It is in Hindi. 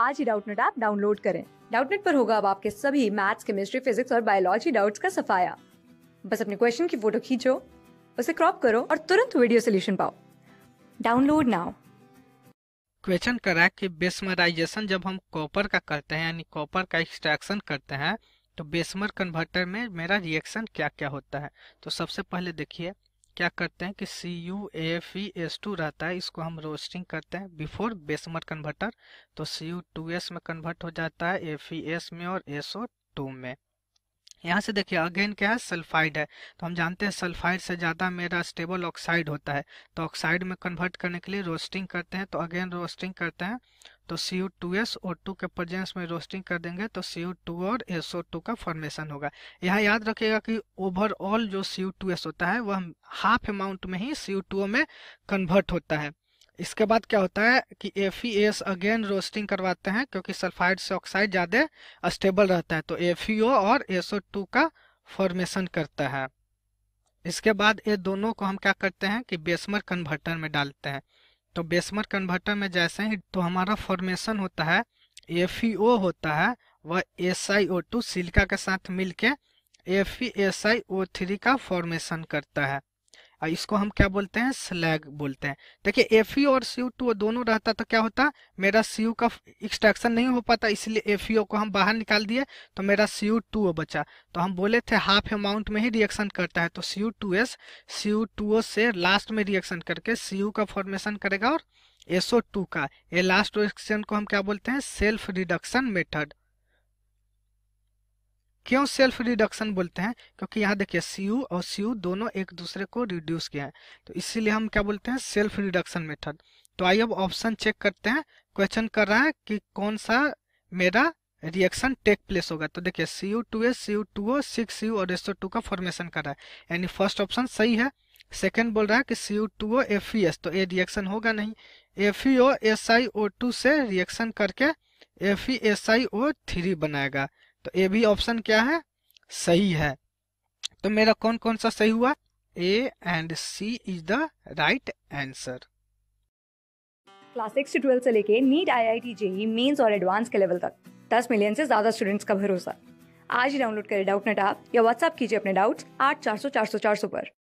आज ही डाउटनेट ऐप डाउनलोड करें डाउटनेट पर होगा अब आपके सभी मैथ्स केमिस्ट्री फिजिक्स और बायोलॉजी डाउट्स का सफाया बस अपने क्वेश्चन की फोटो खींचो उसे क्रॉप करो और तुरंत वीडियो सोल्यूशन पाओ डाउनलोड नाउ क्वेश्चन करा कि बेसमराइजेशन जब हम कॉपर का करते हैं यानी कॉपर का एक्सट्रैक्शन करते हैं तो बेसमर कन्वर्टर में मेरा रिएक्शन क्या क्या होता है तो सबसे पहले देखिए क्या करते हैं कि C U F E S two रहता है इसको हम रोस्टिंग करते हैं बिफोर बेसमर कन्वर्टर तो सी यू टू एस में कन्वर्ट हो जाता है एफ ई एस में और एस ओ टू में यहाँ से देखिए अगेन क्या है सल्फाइड है तो हम जानते हैं सल्फाइड से ज़्यादा मेरा स्टेबल ऑक्साइड होता है तो ऑक्साइड में कन्वर्ट करने के लिए रोस्टिंग करते हैं तो अगेन रोस्टिंग करते हैं तो C two S O two के प्रजेंस में रोस्टिंग कर देंगे तो सी टू और एस ओ टू का फॉर्मेशन होगा यहाँ याद रखिएगा कि ओवरऑल जो सी टू एस होता है वह हाफ अमाउंट में ही सी टू में कन्वर्ट होता है इसके बाद क्या होता है कि एफ अगेन रोस्टिंग करवाते हैं क्योंकि सल्फाइड से ऑक्साइड ज़्यादा स्टेबल रहता है तो एफ ओ e और एस ओ टू का फॉर्मेशन करता है इसके बाद ये दोनों को हम क्या करते हैं कि बेसमर कन्वर्टर में डालते हैं तो बेसमर कन्वर्टर में जैसे ही तो हमारा फॉर्मेशन होता है एफ e होता है वह S I O two silica के साथ मिलके F S I O three का फॉर्मेशन करता है इसको हम क्या बोलते हैं स्लैग बोलते हैं देखिए एफ और सी टू दोनों रहता तो क्या होता मेरा सी यू का एक्सट्रैक्शन नहीं हो पाता इसलिए एफ ओ को हम बाहर निकाल दिए तो मेरा सी यू टू ओ बचा तो हम बोले थे हाफ अमाउंट में ही रिएक्शन करता है तो C U two S C U two O से लास्ट में रिएक्शन करके सी का फॉर्मेशन करेगा और एसओ टू का ये लास्ट रिएक्शन को हम क्या बोलते हैं सेल्फ रिडक्शन मेथड क्यों सेल्फ रिडक्शन बोलते हैं क्योंकि यहाँ देखिए सी और सी दोनों एक दूसरे को रिड्यूस किया है तो इसीलिए हम क्या बोलते हैं सेल्फ रिडक्शन मेथड तो आइए अब ऑप्शन चेक करते हैं क्वेश्चन कर रहा है कि कौन सा मेरा रिएक्शन टेक प्लेस होगा तो देखिए C U two S C U two O six C U और एसओ टू का फॉर्मेशन कर रहा है यानी फर्स्ट ऑप्शन सही है सेकेंड बोल रहा है कि C U two O F E S तो ये रिएक्शन होगा नहीं F E O S I O two से रिएक्शन करके F E S I O three बनाएगा तो ए भी ऑप्शन क्या है सही है तो मेरा कौन कौन सा सही हुआ A and C is the right answer class six twelfth से लेके NEET I I T JEE Mains और एडवांस के लेवल तक दस मिलियन से ज्यादा स्टूडेंट्स का भरोसा आज ही डाउनलोड करें डाउट नेट आप या व्हाट्सएप कीजिए अपने डाउट्स आठ चार सौ चार सौ चार सौ पर